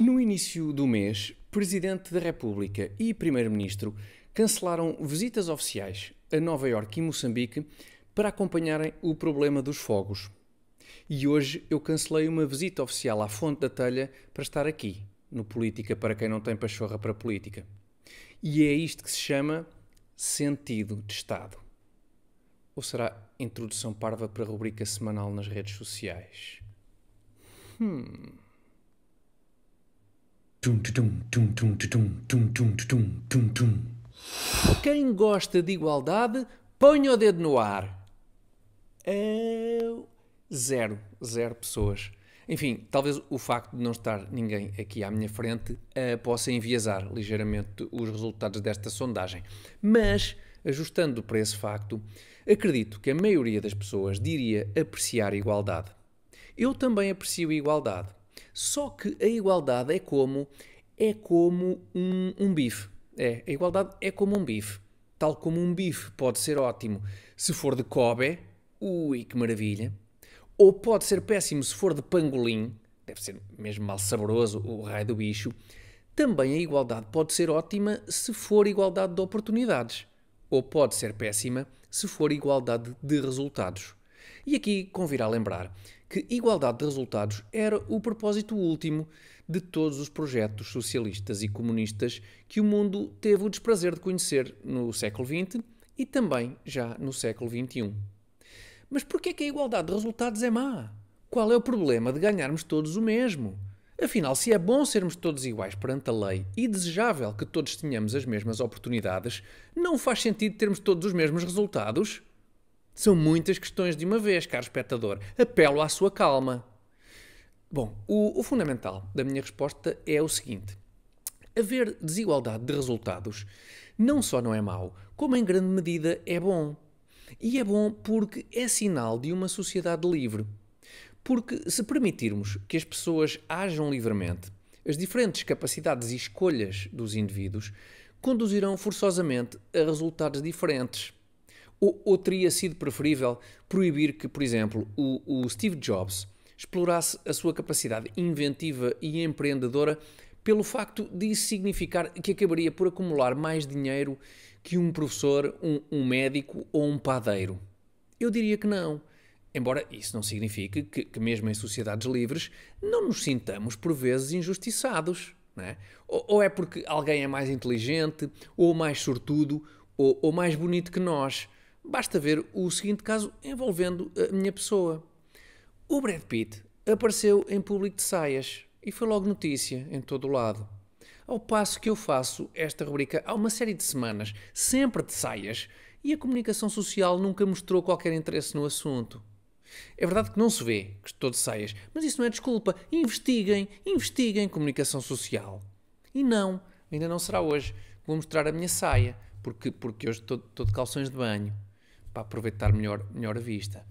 No início do mês, Presidente da República e Primeiro-Ministro cancelaram visitas oficiais a Nova Iorque e Moçambique para acompanharem o problema dos fogos. E hoje eu cancelei uma visita oficial à Fonte da Telha para estar aqui, no Política para quem não tem pachorra para política. E é isto que se chama sentido de Estado. Ou será introdução parva para a rubrica semanal nas redes sociais? Hmm. Quem gosta de igualdade, ponha o dedo no ar. Eu... É zero. Zero pessoas. Enfim, talvez o facto de não estar ninguém aqui à minha frente uh, possa enviesar ligeiramente os resultados desta sondagem. Mas, ajustando para esse facto, acredito que a maioria das pessoas diria apreciar a igualdade. Eu também aprecio a igualdade. Só que a igualdade é como é como um, um bife. É, a igualdade é como um bife. Tal como um bife pode ser ótimo se for de Kobe, ui que maravilha, ou pode ser péssimo se for de pangolim, deve ser mesmo mal saboroso o raio do bicho. Também a igualdade pode ser ótima se for igualdade de oportunidades, ou pode ser péssima se for igualdade de resultados. E aqui convirá lembrar que igualdade de resultados era o propósito último de todos os projetos socialistas e comunistas que o mundo teve o desprazer de conhecer no século XX e também já no século XXI. Mas por que é que a igualdade de resultados é má? Qual é o problema de ganharmos todos o mesmo? Afinal, se é bom sermos todos iguais perante a lei e desejável que todos tenhamos as mesmas oportunidades, não faz sentido termos todos os mesmos resultados? São muitas questões de uma vez, caro espectador. Apelo à sua calma. Bom, o, o fundamental da minha resposta é o seguinte: haver desigualdade de resultados não só não é mau, como em grande medida é bom. E é bom porque é sinal de uma sociedade livre. Porque se permitirmos que as pessoas hajam livremente, as diferentes capacidades e escolhas dos indivíduos conduzirão forçosamente a resultados diferentes. Ou, ou teria sido preferível proibir que, por exemplo, o, o Steve Jobs explorasse a sua capacidade inventiva e empreendedora pelo facto de isso significar que acabaria por acumular mais dinheiro que um professor, um, um, médico ou um padeiro? Eu diria que não. Embora isso não signifique que, que mesmo em sociedades livres, não nos sintamos por vezes injustiçados. né? Ou, ou, é porque alguém é mais inteligente, ou mais sortudo, ou, ou mais bonito que nós. Basta ver o seguinte caso envolvendo a minha pessoa. O Brad Pitt apareceu em público de saias e foi logo notícia em todo o lado. Ao passo que eu faço esta rubrica há uma série de semanas, sempre de saias, e a comunicação social nunca mostrou qualquer interesse no assunto. É verdade que não se vê que estou de saias, mas isso não é desculpa. Investiguem, investiguem comunicação social. E não, ainda não será hoje. Vou mostrar a minha saia, porque, porque hoje estou, estou de calções de banho para aproveitar melhor, melhor a vista.